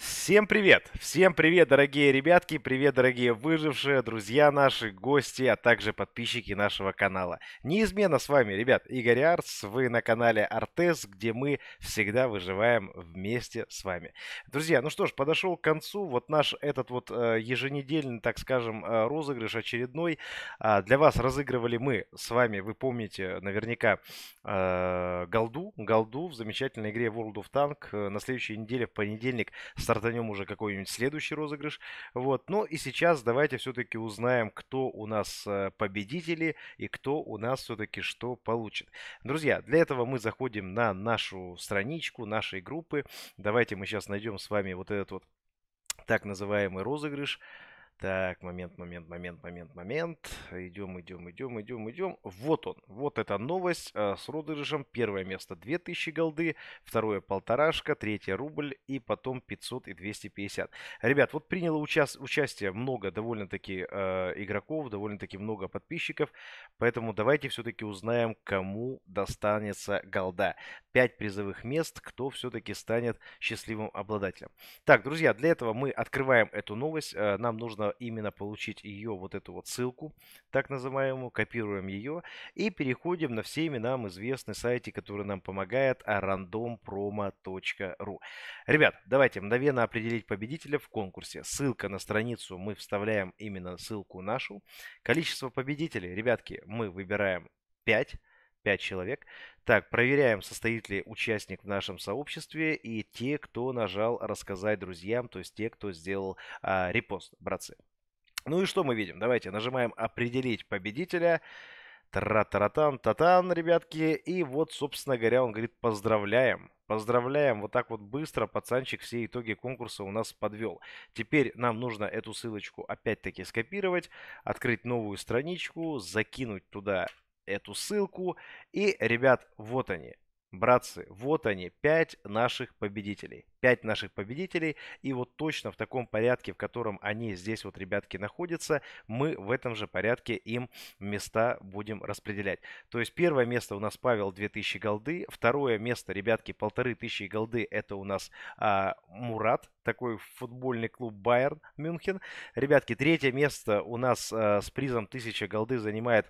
Всем привет! Всем привет, дорогие ребятки, привет, дорогие выжившие, друзья наши, гости, а также подписчики нашего канала. Неизменно с вами, ребят, Игорь Артс. вы на канале Артес, где мы всегда выживаем вместе с вами. Друзья, ну что ж, подошел к концу вот наш этот вот э, еженедельный, так скажем, э, розыгрыш очередной. А, для вас разыгрывали мы с вами, вы помните наверняка, э, голду, голду в замечательной игре World of Tank. На следующей неделе, в понедельник, с стартанем уже какой-нибудь следующий розыгрыш. Вот. Ну и сейчас давайте все-таки узнаем, кто у нас э, победители и кто у нас все-таки что получит. Друзья, для этого мы заходим на нашу страничку нашей группы. Давайте мы сейчас найдем с вами вот этот вот так называемый розыгрыш. Так, момент, момент, момент, момент, момент. Идем, идем, идем, идем, идем. Вот он, вот эта новость э, с Рудержем. Первое место 2000 голды, второе полторашка, третье рубль и потом 500 и 250. Ребят, вот приняло уча участие много довольно-таки э, игроков, довольно-таки много подписчиков. Поэтому давайте все-таки узнаем, кому достанется голда. 5 призовых мест, кто все-таки станет счастливым обладателем. Так, друзья, для этого мы открываем эту новость. Э, нам нужно именно получить ее, вот эту вот ссылку, так называемую, копируем ее и переходим на всеми нам известный сайте, который нам помогает, randompromo.ru. А, Ребят, давайте мгновенно определить победителя в конкурсе. Ссылка на страницу, мы вставляем именно ссылку нашу. Количество победителей, ребятки, мы выбираем 5. 5 человек. Так, проверяем, состоит ли участник в нашем сообществе и те, кто нажал «Рассказать друзьям», то есть те, кто сделал а, репост, братцы. Ну и что мы видим? Давайте нажимаем «Определить победителя». Тра-таратан, татан, ребятки. И вот, собственно говоря, он говорит «Поздравляем». Поздравляем, вот так вот быстро пацанчик все итоги конкурса у нас подвел. Теперь нам нужно эту ссылочку опять-таки скопировать, открыть новую страничку, закинуть туда эту ссылку. И, ребят, вот они. Братцы, вот они, пять наших победителей. пять наших победителей. И вот точно в таком порядке, в котором они здесь вот, ребятки, находятся, мы в этом же порядке им места будем распределять. То есть первое место у нас Павел 2000 голды. Второе место, ребятки, 1500 голды. Это у нас а, Мурат, такой футбольный клуб Байерн Мюнхен. Ребятки, третье место у нас а, с призом 1000 голды занимает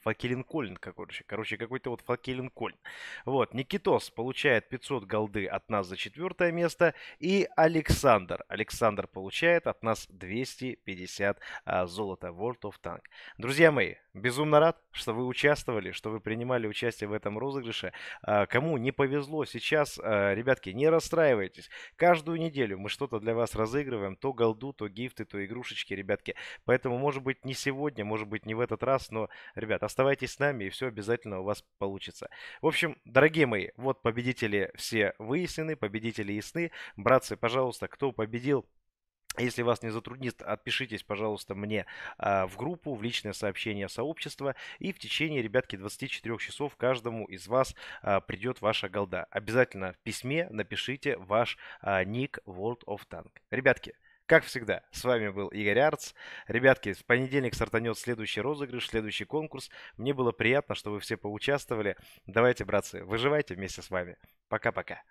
Факелин Колин, короче. Короче, какой-то вот Факелин Колин. Вот, Никитос получает 500 голды от нас за четвертое место. И Александр. Александр получает от нас 250 а, золота World of Tank. Друзья мои, безумно рад, что вы участвовали, что вы принимали участие в этом розыгрыше. А, кому не повезло сейчас, а, ребятки, не расстраивайтесь. Каждую неделю мы что-то для вас разыгрываем. То голду, то гифты, то игрушечки, ребятки. Поэтому, может быть, не сегодня, может быть, не в этот раз, но, ребята Оставайтесь с нами, и все обязательно у вас получится. В общем, дорогие мои, вот победители все выяснены, победители ясны. Братцы, пожалуйста, кто победил, если вас не затруднит, отпишитесь, пожалуйста, мне э, в группу, в личное сообщение сообщества. И в течение, ребятки, 24 часов каждому из вас э, а, придет ваша голда. Обязательно в письме напишите ваш э, ник World of Tank. Ребятки, как всегда, с вами был Игорь Арц. Ребятки, в понедельник стартанет следующий розыгрыш, следующий конкурс. Мне было приятно, что вы все поучаствовали. Давайте, братцы, выживайте вместе с вами. Пока-пока.